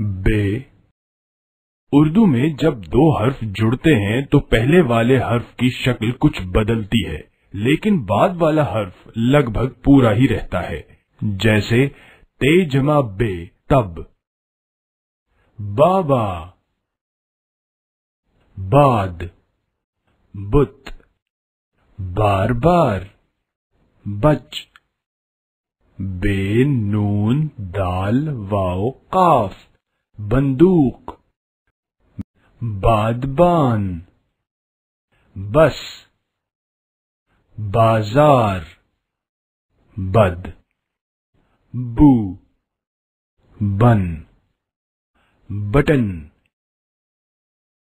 बे उर्दू में जब दो हर्फ जुड़ते हैं तो पहले वाले हर्फ की शक्ल कुछ बदलती है लेकिन बाद वाला हर्फ लगभग पूरा ही रहता है जैसे तेजमा बे तब बाबा बाद बुत बार बार बच बे नून दाल वाओ काफ बंदूक बादबान बस बाजार बद बू बन बटन